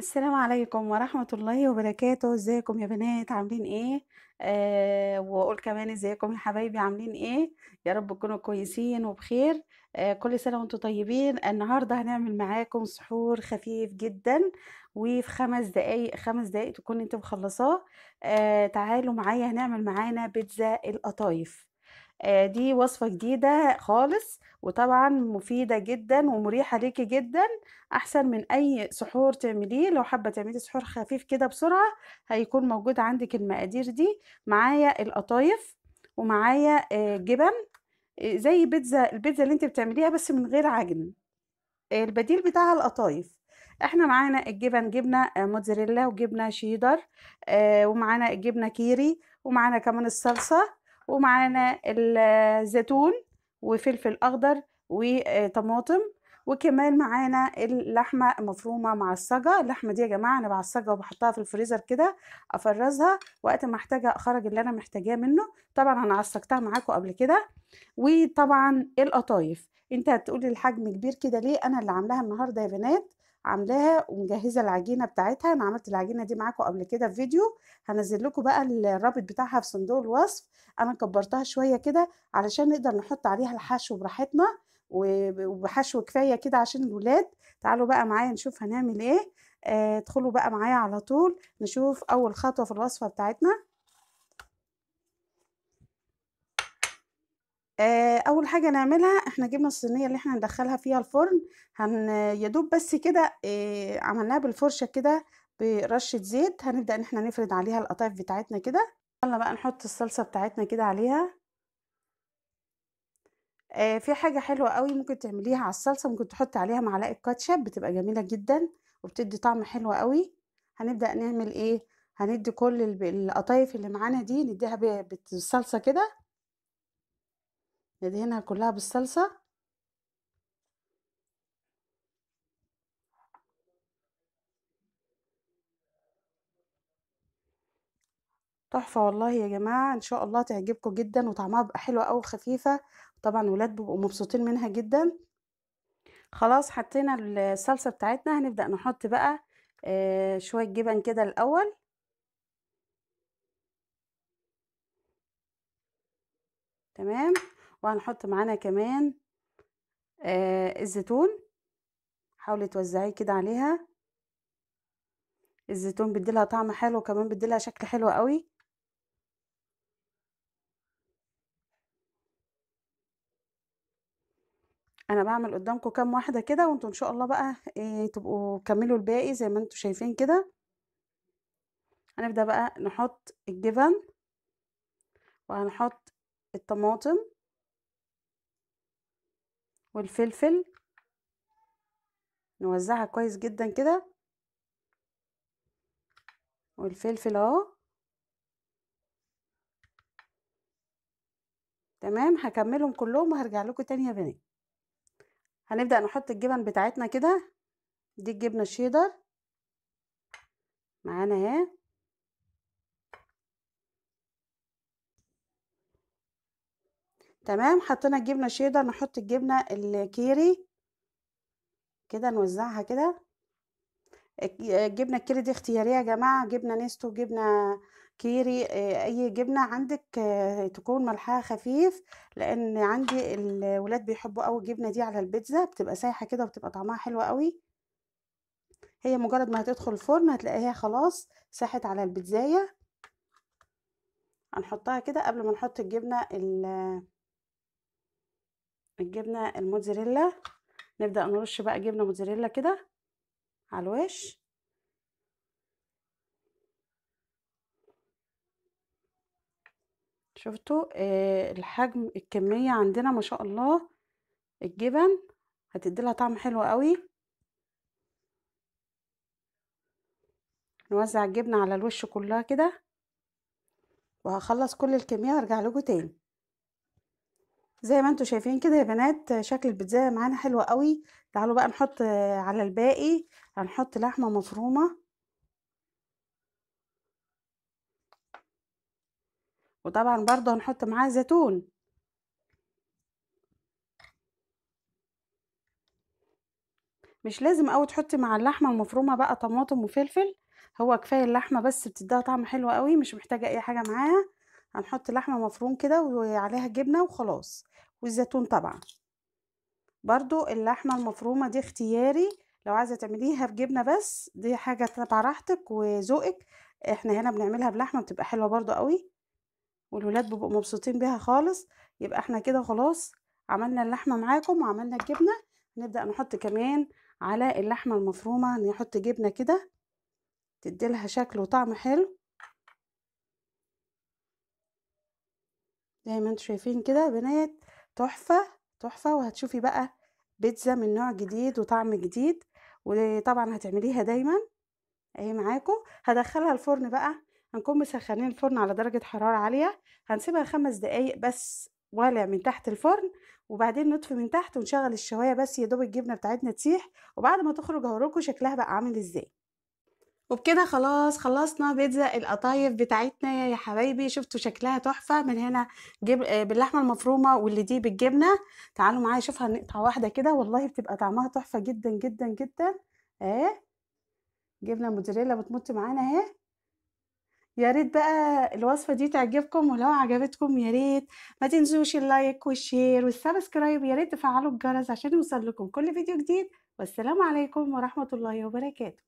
السلام عليكم ورحمة الله وبركاته ازيكم يا بنات عاملين ايه آه واقول كمان ازيكم يا حبايبي عاملين ايه يا رب تكونوا كويسين وبخير آه كل سنة وانتم طيبين النهاردة هنعمل معاكم سحور خفيف جدا وفي خمس دقايق خمس دقايق تكون انتم مخلصاه آه تعالوا معايا هنعمل معانا بيتزا القطايف آه، دي وصفة جديدة خالص وطبعا مفيدة جدا ومريحة ليكي جدا احسن من اي سحور تعمليه لو حابة تعملي سحور خفيف كده بسرعة هيكون موجود عندك المقادير دي معايا القطايف ومعايا آه، جبن آه، زي بيتزا البيتزا اللي انت بتعمليها بس من غير عجن البديل بتاعها القطايف احنا معانا الجبن جبنه موتزاريلا وجبنه شيدر ومعانا الجبنه كيري ومعانا كمان الصلصه ومعانا الزيتون وفلفل اخضر وطماطم وكمان معانا اللحمه مفرومه معصجه اللحمه دي يا جماعه انا بعصجها وبحطها في الفريزر كده افرزها وقت ما احتاج اخرج اللي انا محتاجاه منه طبعا انا عصجتها معاكم قبل كده وطبعا القطايف انت هتقولي الحجم كبير كده ليه انا اللي عاملاها النهارده يا بنات عاملاها ومجهزه العجينه بتاعتها انا عملت العجينه دي معاكم قبل كده في فيديو هنزل لكم بقى الرابط بتاعها في صندوق الوصف انا كبرتها شويه كده علشان نقدر نحط عليها الحشو براحتنا وبحشو كفايه كده عشان الولاد تعالوا بقى معايا نشوف هنعمل ايه آه، ادخلوا آه بقى معايا على طول نشوف اول خطوه في الوصفه بتاعتنا آه، اول حاجه نعملها احنا جبنا الصينيه اللي احنا ندخلها فيها الفرن هن يدوب بس كده آه عملناها بالفرشه كده برشه زيت هنبدا ان احنا نفرد عليها القطايف بتاعتنا كده يلا بقى نحط الصلصه بتاعتنا كده عليها آه في حاجه حلوه قوي ممكن تعمليها على الصلصه ممكن تحطي عليها معلقه كاتشب بتبقى جميله جدا وبتدي طعم حلو قوي هنبدا نعمل ايه هندي كل القطايف اللي معانا دي نديها بالصلصه كده ندهنها كلها بالصلصة تحفة والله يا جماعة ان شاء الله تعجبكم جدا وطعمها بقى حلوة قوي خفيفة طبعا ولاد بيبقوا مبسوطين منها جدا خلاص حطينا الصلصة بتاعتنا هنبدأ نحط بقى آه، شوية جبن كده الأول تمام وهنحط معانا كمان آه الزيتون حاولي توزعيه كده عليها الزيتون بيديلها طعم حلو وكمان بيديلها شكل حلو قوي انا بعمل قدامكم كام واحده كده وانتوا ان شاء الله بقى إيه تبقوا كملوا الباقي زي ما انتوا شايفين كده هنبدا بقى نحط الجبن وهنحط الطماطم والفلفل نوزعها كويس جدا كده والفلفل اهو تمام هكملهم كلهم وهرجع لكم تاني يا بنات هنبدا نحط الجبن بتاعتنا كده دي الجبنه الشيدر معانا اهي تمام حطينا الجبنه شيدر نحط الجبنه الكيري كده نوزعها كده الجبنه الكيري دي اختياريه يا جماعه جبنه نستو جبنه كيري آه، اي جبنه عندك آه، تكون ملحها خفيف لان عندي الولاد بيحبوا قوي الجبنه دي على البيتزا بتبقى سايحه كده وبتبقى طعمها حلو قوي هي مجرد ما هتدخل الفرن هتلاقيها خلاص ساحت على البيتزايه هنحطها كده قبل ما نحط الجبنه الجبنه الموتزاريلا نبدا نرش بقى جبنه موتزاريلا كده على الوش شفتوا آه الحجم الكميه عندنا ما شاء الله الجبن هتدي لها طعم حلو قوي نوزع الجبنه على الوش كلها كده وهخلص كل الكميه وارجع لكم تاني زي ما انتوا شايفين كده يا بنات شكل البيتزا معانا حلو قوي تعالوا بقى نحط على الباقي هنحط لحمه مفرومه وطبعا برضو هنحط معاه زيتون مش لازم قوي تحطي مع اللحمه المفرومه بقى طماطم وفلفل هو كفايه اللحمه بس بتديها طعم حلو قوي مش محتاجه اي حاجه معاها هنحط لحمة مفروم كده وعليها جبنة وخلاص والزيتون طبعا برضو اللحمة المفرومة دي اختياري لو عايزة تعمليها بجبنة بس دي حاجة تبع راحتك وذوقك احنا هنا بنعملها بلحمة بتبقى حلوة برضو قوي والولاد بيبقوا مبسوطين بيها خالص يبقى احنا كده خلاص عملنا اللحمة معاكم وعملنا الجبنة نبدأ نحط كمان على اللحمة المفرومة نحط جبنة كده تديلها شكل وطعم حلو زي ما انتوا شايفين كده بنات تحفة تحفة وهتشوفي بقى بيتزا من نوع جديد وطعم جديد وطبعا هتعمليها دايما اهي معاكم هدخلها الفرن بقى هنكون مسخنين الفرن على درجة حرارة عالية هنسيبها خمس دقايق بس والع من تحت الفرن وبعدين نطفي من تحت ونشغل الشوايه بس يا دوب الجبنه بتاعتنا تسيح وبعد ما تخرج هوريكم شكلها بقى عامل ازاي وبكده خلاص خلصنا بيتزا القطايف بتاعتنا يا حبايبي شفتوا شكلها تحفه من هنا جب... آه، باللحمه المفرومه واللي دي بالجبنه تعالوا معايا شوفها نقطع واحده كده والله بتبقى طعمها تحفه جدا جدا جدا اهي جبنه موتزاريلا بتمط معانا اهي يا ريت بقى الوصفه دي تعجبكم ولو عجبتكم يا ريت ما تنسوش اللايك والشير والسبسكرايب يا ريت تفعلوا الجرس عشان يوصل لكم كل فيديو جديد والسلام عليكم ورحمه الله وبركاته